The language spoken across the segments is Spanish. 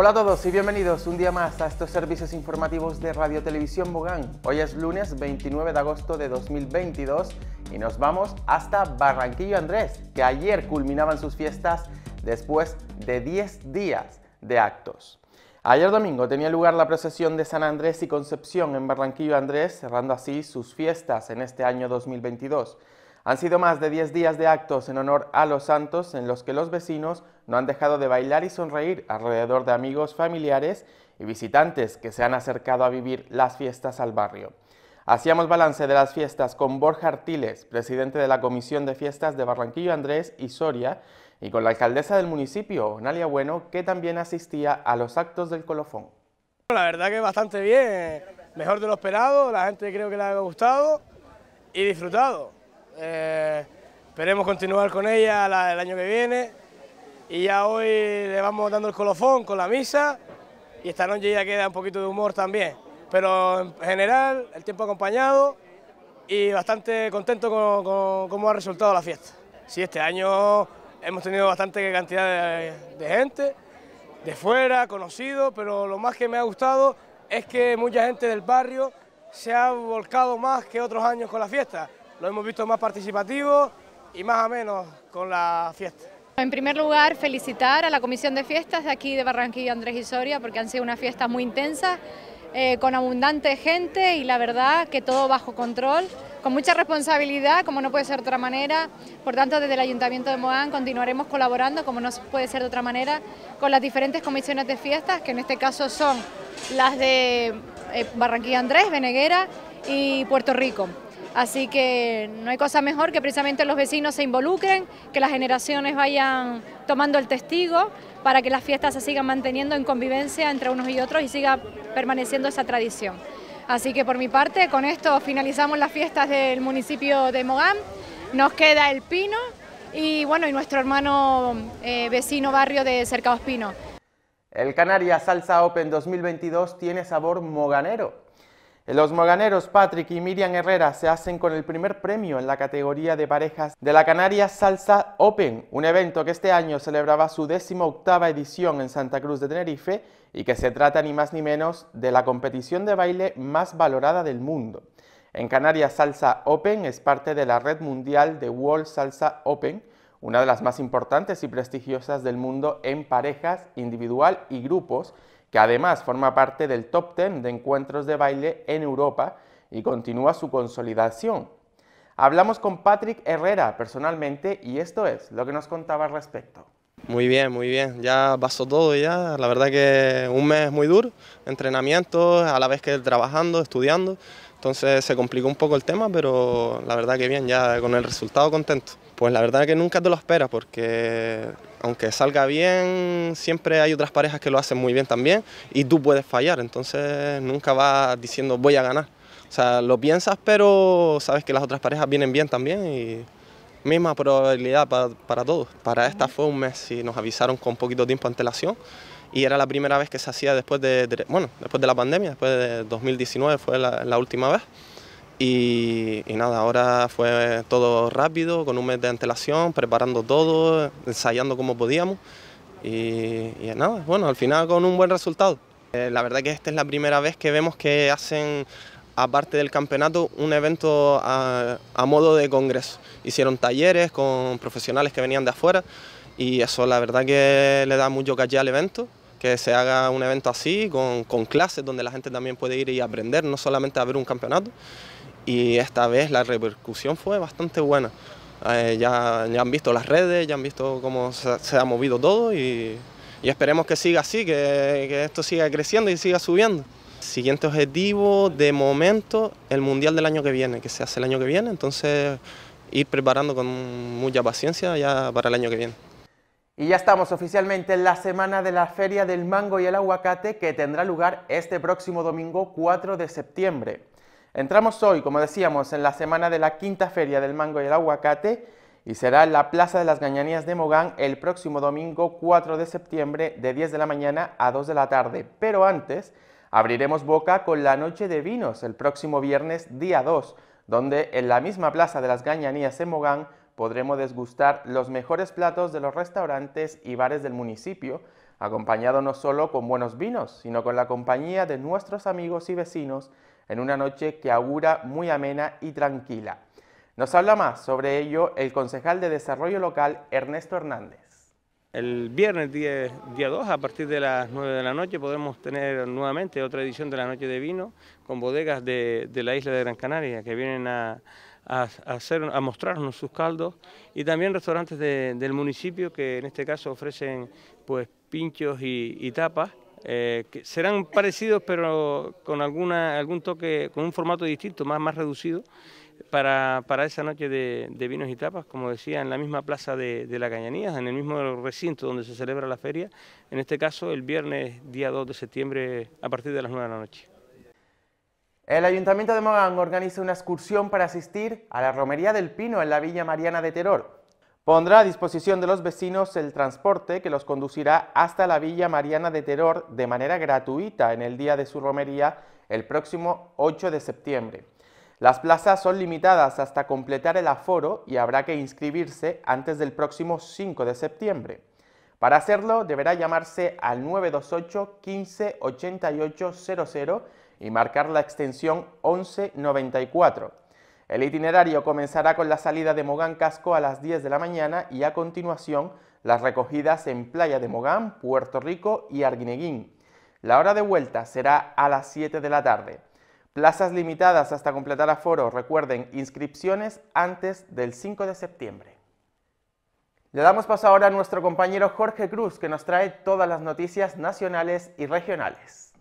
Hola a todos y bienvenidos un día más a estos servicios informativos de Radio Televisión Bogán. Hoy es lunes 29 de agosto de 2022 y nos vamos hasta Barranquillo Andrés, que ayer culminaban sus fiestas después de 10 días de actos. Ayer domingo tenía lugar la procesión de San Andrés y Concepción en Barranquillo Andrés, cerrando así sus fiestas en este año 2022. Han sido más de 10 días de actos en honor a los santos en los que los vecinos no han dejado de bailar y sonreír alrededor de amigos, familiares y visitantes que se han acercado a vivir las fiestas al barrio. Hacíamos balance de las fiestas con Borja Artiles, presidente de la Comisión de Fiestas de Barranquillo Andrés y Soria, y con la alcaldesa del municipio, Nalia Bueno, que también asistía a los actos del colofón. La verdad que bastante bien, mejor de lo esperado, la gente creo que le ha gustado y disfrutado. Eh, esperemos continuar con ella el año que viene. Y ya hoy le vamos dando el colofón con la misa y esta noche ya queda un poquito de humor también. Pero en general, el tiempo acompañado y bastante contento con, cómo ha resultado la fiesta. Sí, este año hemos tenido bastante cantidad de, gente, de fuera, conocido, pero lo más que me ha gustado es que mucha gente del barrio se ha volcado más que otros años con la fiesta lo hemos visto más participativo y más o menos con la fiesta. En primer lugar, felicitar a la Comisión de Fiestas de aquí de Barranquilla Andrés y Soria porque han sido una fiesta muy intensa, eh, con abundante gente y la verdad que todo bajo control, con mucha responsabilidad, como no puede ser de otra manera. Por tanto, desde el Ayuntamiento de Moán continuaremos colaborando, como no puede ser de otra manera, con las diferentes comisiones de fiestas, que en este caso son las de eh, Barranquilla Andrés, Veneguera y Puerto Rico. Así que no hay cosa mejor que precisamente los vecinos se involucren, que las generaciones vayan tomando el testigo para que las fiestas se sigan manteniendo en convivencia entre unos y otros y siga permaneciendo esa tradición. Así que por mi parte, con esto finalizamos las fiestas del municipio de Mogán. Nos queda el Pino y bueno, y nuestro hermano eh, vecino barrio de Cercados Pino. El Canarias Salsa Open 2022 tiene sabor moganero. Eh, los moganeros Patrick y Miriam Herrera se hacen con el primer premio en la categoría de parejas de la Canarias Salsa Open, un evento que este año celebraba su 18 octava edición en Santa Cruz de Tenerife y que se trata ni más ni menos de la competición de baile más valorada del mundo. En Canarias Salsa Open es parte de la red mundial de World Salsa Open, una de las más importantes y prestigiosas del mundo en parejas, individual y grupos, que además forma parte del top 10 de encuentros de baile en Europa y continúa su consolidación. Hablamos con Patrick Herrera personalmente y esto es lo que nos contaba al respecto. Muy bien, muy bien. Ya pasó todo ya. La verdad que un mes muy duro, entrenamiento, a la vez que trabajando, estudiando. Entonces se complicó un poco el tema, pero la verdad que bien, ya con el resultado contento. Pues la verdad que nunca te lo esperas porque aunque salga bien, siempre hay otras parejas que lo hacen muy bien también y tú puedes fallar, entonces nunca vas diciendo voy a ganar. O sea, lo piensas, pero sabes que las otras parejas vienen bien también y misma probabilidad para, todos. Para esta fue un mes y nos avisaron con poquito tiempo de antelación y era la primera vez que se hacía después de, bueno, después de la pandemia, después de 2019 fue la, última vez. Y, nada, ahora fue todo rápido, con un mes de antelación, preparando todo, ensayando como podíamos. Y, nada, bueno, al final con un buen resultado. Eh, la verdad que esta es la primera vez que vemos que hacen aparte del campeonato, un evento a, modo de congreso. Hicieron talleres con profesionales que venían de afuera y eso la verdad que le da mucho caché al evento que se haga un evento así, con, clases donde la gente también puede ir y aprender, no solamente a ver un campeonato. Y esta vez la repercusión fue bastante buena. Eh, ya, han visto las redes, ya han visto cómo se, ha movido todo y, esperemos que siga así, que esto siga creciendo y siga subiendo. Siguiente objetivo, de momento, el Mundial del año que viene, que se hace el año que viene, entonces ir preparando con mucha paciencia ya para el año que viene. Y ya estamos oficialmente en la semana de la Feria del Mango y el Aguacate que tendrá lugar este próximo domingo 4 de septiembre. Entramos hoy, como decíamos, en la semana de la quinta Feria del Mango y el Aguacate y será en la Plaza de las Gañanías de Mogán el próximo domingo 4 de septiembre de 10 de la mañana a 2 de la tarde. Pero antes, Abriremos boca con la Noche de Vinos el próximo viernes día 2, donde en la misma Plaza de las Gañanías en Mogán podremos desgustar los mejores platos de los restaurantes y bares del municipio, acompañado no solo con buenos vinos, sino con la compañía de nuestros amigos y vecinos en una noche que augura muy amena y tranquila. Nos habla más sobre ello el concejal de Desarrollo Local Ernesto Hernández. El viernes día, 2, a partir de las 9 de la noche, podemos tener nuevamente otra edición de la Noche de Vino con bodegas de, la isla de Gran Canaria que vienen a, hacer, a mostrarnos sus caldos y también restaurantes del municipio que en este caso ofrecen pues pinchos y tapas eh, que serán parecidos pero con alguna, algún toque, con un formato distinto, más, más reducido, para, esa noche de, vinos y tapas, como decía, en la misma plaza de, la Cañanías, en el mismo recinto donde se celebra la feria, en este caso el viernes día 2 de septiembre a partir de las 9 de la noche. El Ayuntamiento de Mogán organiza una excursión para asistir a la Romería del Pino en la Villa Mariana de Teror. Pondrá a disposición de los vecinos el transporte que los conducirá hasta la Villa Mariana de Teror de manera gratuita en el día de su romería el próximo 8 de septiembre. Las plazas son limitadas hasta completar el aforo y habrá que inscribirse antes del próximo 5 de septiembre. Para hacerlo deberá llamarse al 928 15 88 00 y marcar la extensión 1194. El itinerario comenzará con la salida de Mogán Casco a las 10 de la mañana y a continuación las recogidas en Playa de Mogán, Puerto Rico y Arguineguín. La hora de vuelta será a las 7 de la tarde. Plazas limitadas hasta completar aforo. Recuerden, inscripciones antes del 5 de septiembre. Le damos paso ahora a nuestro compañero Jorge Cruz, que nos trae todas las noticias nacionales y regionales.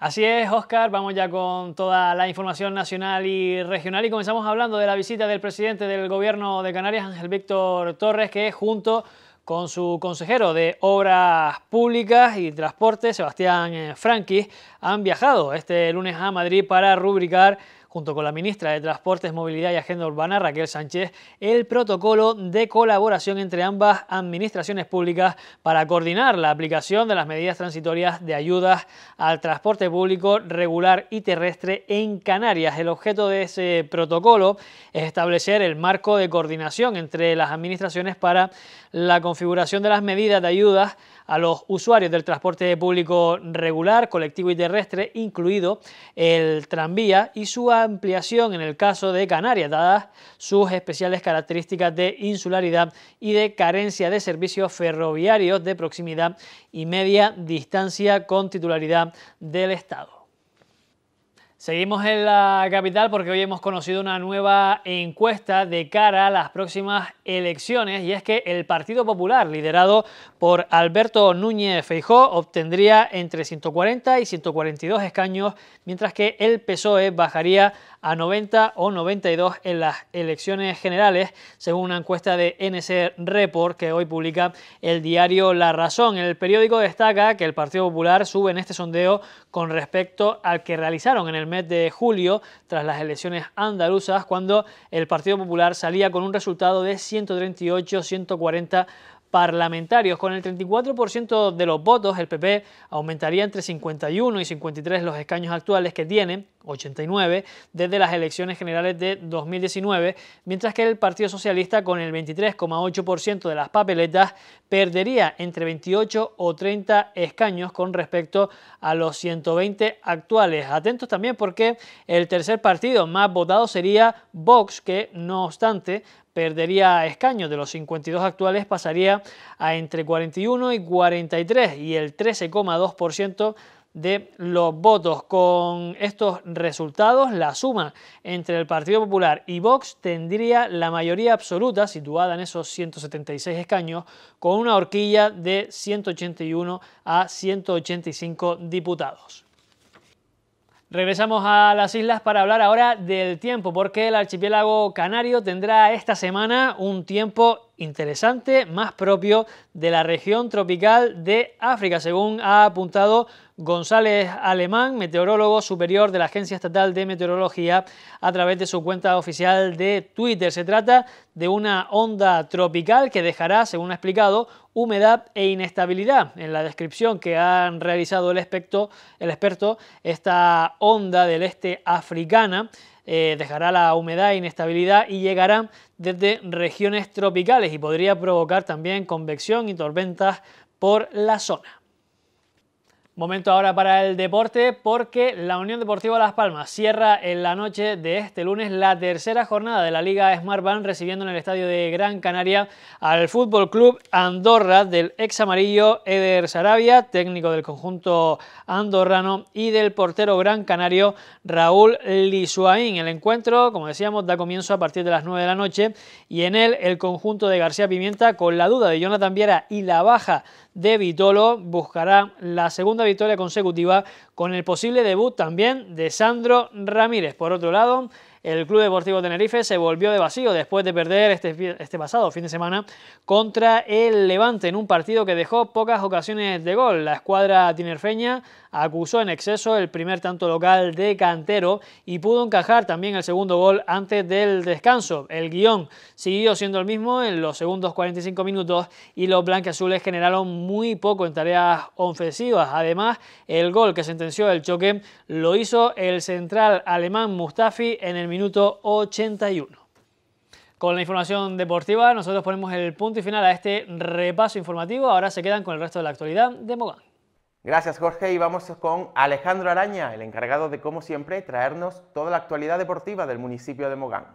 Así es, Oscar, vamos ya con toda la información nacional y regional y comenzamos hablando de la visita del presidente del gobierno de Canarias, Ángel Víctor Torres, que junto con su consejero de Obras Públicas y Transporte, Sebastián eh, Franqui, han viajado este lunes a Madrid para rubricar junto con la ministra de Transportes, Movilidad y Agenda Urbana, Raquel Sánchez, el protocolo de colaboración entre ambas administraciones públicas para coordinar la aplicación de las medidas transitorias de ayudas al transporte público regular y terrestre en Canarias. El objeto de ese protocolo es establecer el marco de coordinación entre las administraciones para la configuración de las medidas de ayudas a los usuarios del transporte público regular, colectivo y terrestre, incluido el tranvía y su ampliación en el caso de Canarias, dadas sus especiales características de insularidad y de carencia de servicios ferroviarios de proximidad y media distancia con titularidad del Estado. Seguimos en la capital porque hoy hemos conocido una nueva encuesta de cara a las próximas elecciones y es que el Partido Popular, liderado por Alberto Núñez Feijó, obtendría entre 140 y 142 escaños, mientras que el PSOE bajaría a 90 o 92 en las elecciones generales, según una encuesta de NC Report que hoy publica el diario La Razón. El periódico destaca que el Partido Popular sube en este sondeo con respecto al que realizaron en el mes de julio, tras las elecciones andaluzas, cuando el Partido Popular salía con un resultado de 138-140 parlamentarios. Con el 34% de los votos, el PP aumentaría entre 51 y 53 los escaños actuales que tiene, 89, desde las elecciones generales de 2019, mientras que el Partido Socialista, con el 23,8% de las papeletas, perdería entre 28 o 30 escaños con respecto a los 120 actuales. Atentos también porque el tercer partido más votado sería Vox, que no obstante perdería escaños de los 52 actuales, pasaría a entre 41 y 43 y el 13,2% de los votos. Con estos resultados, la suma entre el Partido Popular y Vox tendría la mayoría absoluta, situada en esos 176 escaños, con una horquilla de 181 a 185 diputados. Regresamos a las islas para hablar ahora del tiempo, porque el archipiélago canario tendrá esta semana un tiempo interesante, más propio de la región tropical de África, según ha apuntado González Alemán, meteorólogo superior de la Agencia Estatal de Meteorología, a través de su cuenta oficial de Twitter. Se trata de una onda tropical que dejará, según ha explicado, humedad e inestabilidad. En la descripción que han realizado el, el experto, esta onda del este africana eh, dejará la humedad e inestabilidad y llegará desde regiones tropicales y podría provocar también convección y tormentas por la zona. Momento ahora para el deporte porque la Unión Deportiva Las Palmas cierra en la noche de este lunes la tercera jornada de la Liga Smart Band recibiendo en el estadio de Gran Canaria al Fútbol Club Andorra del ex amarillo Eder Sarabia, técnico del conjunto andorrano y del portero gran canario Raúl Lisuaín. El encuentro, como decíamos, da comienzo a partir de las 9 de la noche y en él el conjunto de García Pimienta con la duda de Jonathan Viera y la baja de Vitolo buscará la segunda victoria consecutiva con el posible debut también de Sandro Ramírez. Por otro lado, el Club Deportivo Tenerife se volvió de vacío después de perder este, este, pasado fin de semana contra el Levante en un partido que dejó pocas ocasiones de gol. La escuadra tinerfeña acusó en exceso el primer tanto local de Cantero y pudo encajar también el segundo gol antes del descanso. El guión siguió siendo el mismo en los segundos 45 minutos y los blanqueazules generaron muy poco en tareas ofensivas. Además, el gol que sentenció el choque lo hizo el central alemán Mustafi en el minuto minuto 81. Con la información deportiva, nosotros ponemos el punto y final a este repaso informativo. Ahora se quedan con el resto de la actualidad de Mogán. Gracias Jorge y vamos con Alejandro Araña, el encargado de, como siempre, traernos toda la actualidad deportiva del municipio de Mogán.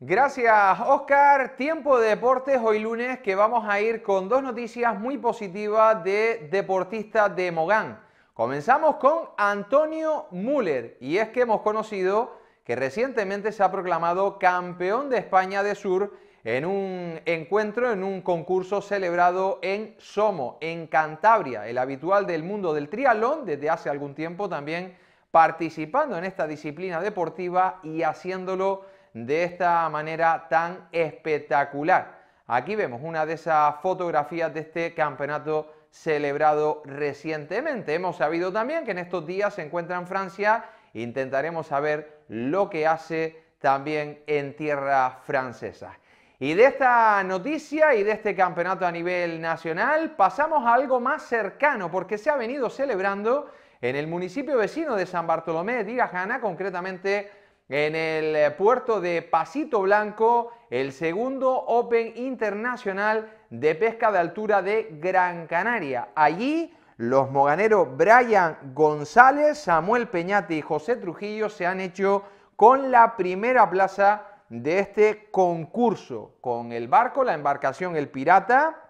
Gracias Oscar, tiempo de deportes hoy lunes que vamos a ir con dos noticias muy positivas de deportistas de Mogán. Comenzamos con Antonio Müller y es que hemos conocido que recientemente se ha proclamado campeón de España de Sur en un encuentro, en un concurso celebrado en Somo, en Cantabria, el habitual del mundo del triatlón, desde hace algún tiempo también participando en esta disciplina deportiva y haciéndolo de esta manera tan espectacular. Aquí vemos una de esas fotografías de este campeonato celebrado recientemente. Hemos sabido también que en estos días se encuentra en Francia, intentaremos saber lo que hace también en tierra francesa. Y de esta noticia y de este campeonato a nivel nacional pasamos a algo más cercano porque se ha venido celebrando en el municipio vecino de San Bartolomé de Tirajana, concretamente en el eh, puerto de Pasito Blanco, el segundo Open Internacional de Pesca de Altura de Gran Canaria. Allí los moganeros Brian González, Samuel Peñate y José Trujillo se han hecho con la primera plaza de este concurso, con el barco, la embarcación El Pirata,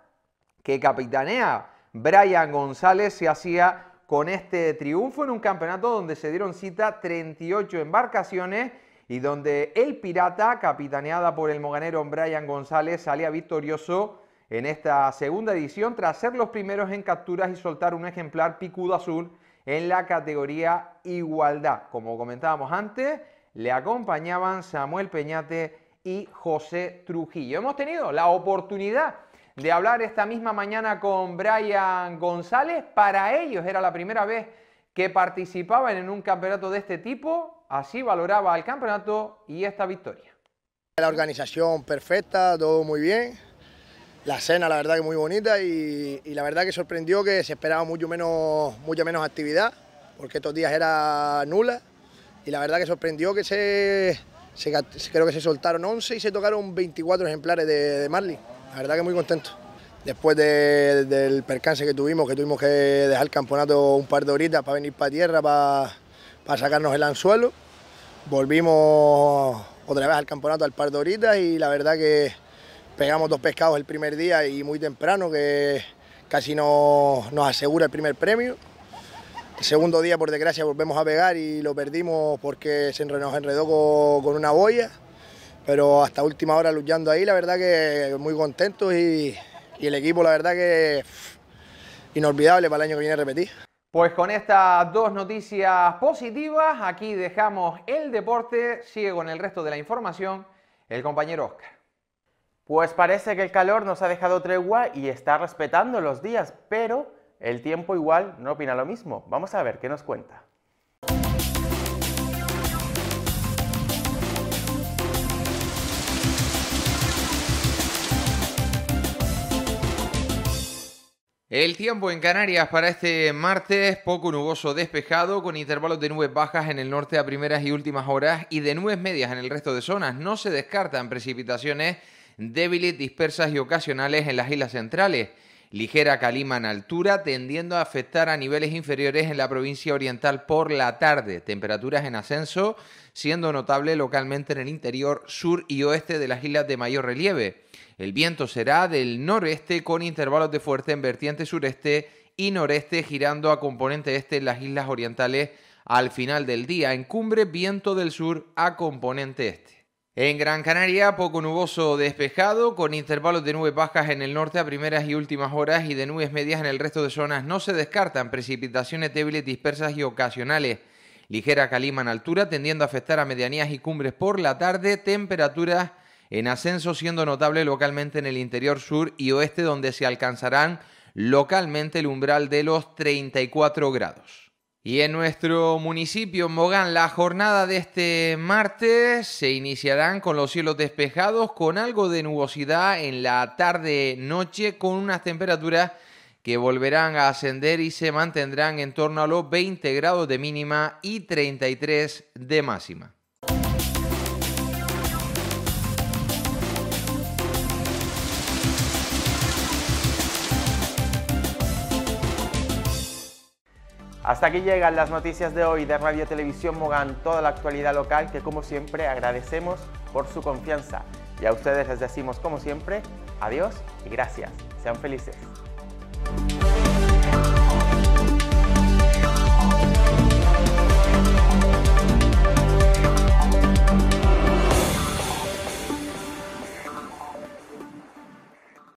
que capitanea Brian González, se hacía con este triunfo en un campeonato donde se dieron cita 38 embarcaciones y donde el Pirata, capitaneada por el moganero Brian González, salía victorioso en esta segunda edición, tras ser los primeros en capturas y soltar un ejemplar picudo azul en la categoría igualdad. Como comentábamos antes, le acompañaban Samuel Peñate y José Trujillo. Hemos tenido la oportunidad de hablar esta misma mañana con Brian González. Para ellos era la primera vez que participaban en un campeonato de este tipo. Así valoraba el campeonato y esta victoria. La organización perfecta, todo muy bien la cena, la verdad que muy bonita y, la verdad que sorprendió que se esperaba mucho menos, mucha menos actividad, porque estos días era nula y la verdad que sorprendió que se, creo que se soltaron 11 y se tocaron 24 ejemplares de, de Marley. La verdad que muy contento. Después del percance que tuvimos, que tuvimos que dejar el campeonato un par de horitas para venir para tierra, para, para sacarnos el anzuelo, volvimos otra vez al campeonato al par de horitas y la verdad que pegamos dos pescados el primer día y muy temprano, que casi no, nos asegura el primer premio. El segundo día, por desgracia, volvemos a pegar y lo perdimos porque se nos enredó con, una boya. Pero hasta última hora luchando ahí, la verdad que muy contentos y, y el equipo, la verdad que inolvidable para el año que viene repetir. Pues con estas dos noticias positivas, aquí dejamos el deporte, sigue con el resto de la información el compañero Oscar. Pues parece que el calor nos ha dejado tregua y está respetando los días, pero el tiempo igual no opina lo mismo. Vamos a ver qué nos cuenta. El tiempo en Canarias para este martes, poco nuboso despejado, con intervalos de nubes bajas en el norte a primeras y últimas horas y de nubes medias en el resto de zonas. No se descartan precipitaciones débiles, dispersas y ocasionales en las islas centrales. Ligera calima en altura, tendiendo a afectar a niveles inferiores en la provincia oriental por la tarde. Temperaturas en ascenso, siendo notable localmente en el interior sur y oeste de las islas de mayor relieve. El viento será del noreste con intervalos de fuerte en vertiente sureste y noreste, girando a componente este en las islas orientales al final del día. En cumbre, viento del sur a componente este. En Gran Canaria, poco nuboso despejado, con intervalos de nubes bajas en el norte a primeras y últimas horas y de nubes medias en el resto de zonas. No se descartan precipitaciones débiles dispersas y ocasionales. Ligera calima en altura, tendiendo a afectar a medianías y cumbres por la tarde. Temperaturas en ascenso, siendo notable localmente en el interior sur y oeste, donde se alcanzarán localmente el umbral de los 34 grados. Y en nuestro municipio, Mogán, la jornada de este martes se iniciarán con los cielos despejados, con algo de nubosidad en la tarde-noche, con unas temperaturas que volverán a ascender y se mantendrán en torno a los 20 grados de mínima y 33 de máxima. Hasta aquí llegan las noticias de hoy de Radio Televisión Mogán, toda la actualidad local que como siempre agradecemos por su confianza. Y a ustedes les decimos como siempre, adiós y gracias. Sean felices.